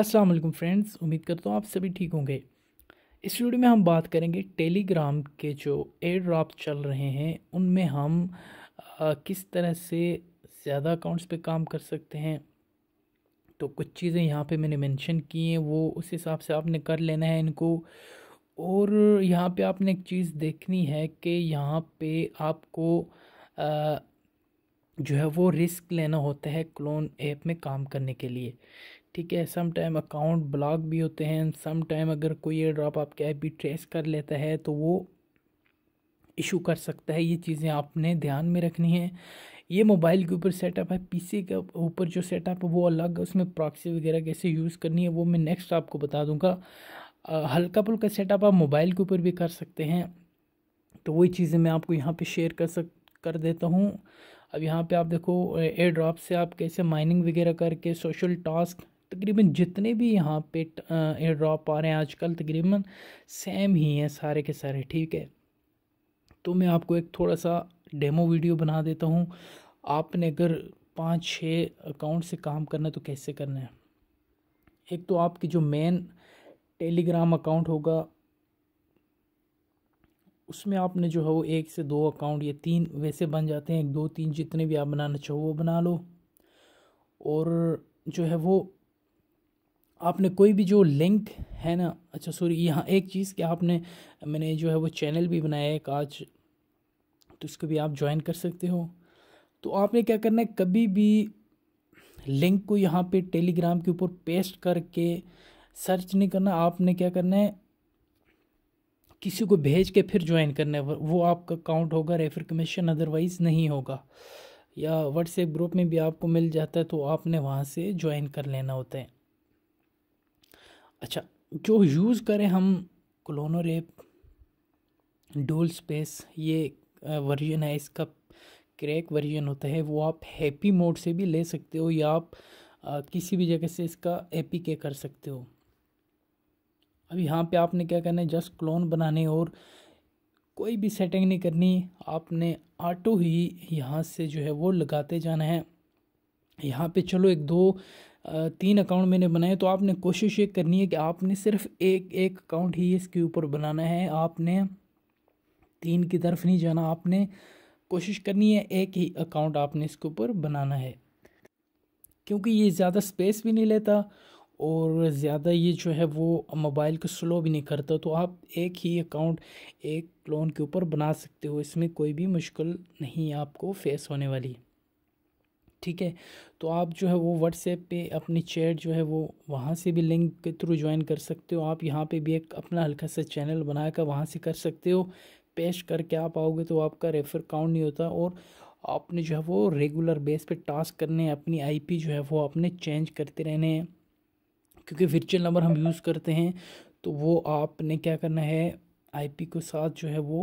अस्सलाम वालेकुम फ्रेंड्स उम्मीद करता हूँ आप सभी ठीक होंगे इस वीडियो में हम बात करेंगे टेलीग्राम के जो एयर ड्रॉप चल रहे हैं उनमें हम आ, किस तरह से ज़्यादा अकाउंट्स पे काम कर सकते हैं तो कुछ चीज़ें यहाँ पे मैंने मेंशन की हैं वो उस हिसाब से आपने कर लेना है इनको और यहाँ पे आपने एक चीज़ देखनी है कि यहाँ पर आपको आ, जो है वो रिस्क लेना होता है क्लोन ऐप में काम करने के लिए ठीक है सम टाइम अकाउंट ब्लॉक भी होते हैं सम टाइम अगर कोई एयर ड्रॉप आपके ऐप भी ट्रेस कर लेता है तो वो इशू कर सकता है ये चीज़ें आपने ध्यान में रखनी है ये मोबाइल के ऊपर सेटअप है पीसी के ऊपर जो सेटअप है वो अलग है उसमें प्रॉक्सी वगैरह कैसे यूज़ करनी है वो मैं नेक्स्ट आपको बता दूंगा हल्का फुल्का सेटअप आप मोबाइल के ऊपर भी कर सकते हैं तो वही चीज़ें मैं आपको यहाँ पे शेयर कर सक कर देता हूँ अब यहाँ पे आप देखो एयर ड्रॉप से आप कैसे माइनिंग वगैरह करके सोशल टास्क तकरीबन जितने भी यहाँ पे एयर ड्रॉप आ रहे हैं आजकल तकरीबन सेम ही हैं सारे के सारे ठीक है तो मैं आपको एक थोड़ा सा डेमो वीडियो बना देता हूँ आपने अगर पाँच छः अकाउंट से काम करना है तो कैसे करना है एक तो आपकी जो मेन टेलीग्राम अकाउंट होगा उसमें आपने जो है वो एक से दो अकाउंट या तीन वैसे बन जाते हैं एक दो तीन जितने भी आप बनाना चाहो वो बना लो और जो है वो आपने कोई भी जो लिंक है ना अच्छा सॉरी यहाँ एक चीज़ कि आपने मैंने जो है वो चैनल भी बनाया है आज तो उसको भी आप ज्वाइन कर सकते हो तो आपने क्या करना है कभी भी लिंक को यहाँ पे टेलीग्राम के ऊपर पेस्ट करके सर्च नहीं करना आपने क्या करना है किसी को भेज के फिर ज्वाइन करना है वो आपका अकाउंट होगा रेफर कमीशन अदरवाइज़ नहीं होगा या व्हाट्सएप ग्रुप में भी आपको मिल जाता है तो आपने वहाँ से ज्वाइन कर लेना होता है अच्छा जो यूज़ करें हम क्लोनो रेप डोल स्पेस ये वर्जन है इसका क्रैक वर्जन होता है वो आप हैप्पी मोड से भी ले सकते हो या आप किसी भी जगह से इसका के कर सकते हो अब यहाँ पे आपने क्या करना है जस्ट क्लोन बनाने और कोई भी सेटिंग नहीं करनी आपने ऑटो ही यहाँ से जो है वो लगाते जाना है यहाँ पे चलो एक दो तीन अकाउंट मैंने बनाए तो आपने कोशिश ये करनी है कि आपने सिर्फ एक एक अकाउंट ही इसके ऊपर बनाना है आपने तीन की तरफ नहीं जाना आपने कोशिश करनी है एक ही अकाउंट आपने इसके ऊपर बनाना है क्योंकि ये ज़्यादा स्पेस भी नहीं लेता और ज़्यादा ये जो है वो मोबाइल को स्लो भी नहीं करता तो आप एक ही अकाउंट एक लोन के ऊपर बना सकते हो इसमें कोई भी मुश्किल नहीं आपको फेस होने वाली ठीक है तो आप जो है वो व्हाट्सएप पे अपनी चैट जो है वो वहाँ से भी लिंक के थ्रू ज्वाइन कर सकते हो आप यहाँ पे भी एक अपना हल्का सा चैनल बना कर वहाँ से कर सकते हो पेश करके आप आओगे तो आपका रेफर काउंट नहीं होता और आपने जो है वो रेगुलर बेस पे टास्क करने हैं अपनी आईपी जो है वो आपने चेंज करते रहने हैं क्योंकि वर्चुअल नंबर हम यूज़ करते हैं तो वो आपने क्या करना है आईपी को साथ जो है वो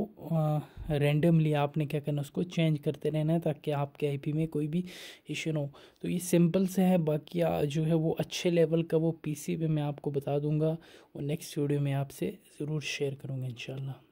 रैंडमली आपने क्या करना उसको चेंज करते रहना है ताकि आपके आईपी में कोई भी इशू ना हो तो ये सिंपल से है बाकी जो है वो अच्छे लेवल का वो पीसी पे मैं आपको बता दूंगा और नेक्स्ट वीडियो में आपसे ज़रूर शेयर करूँगा इंशाल्लाह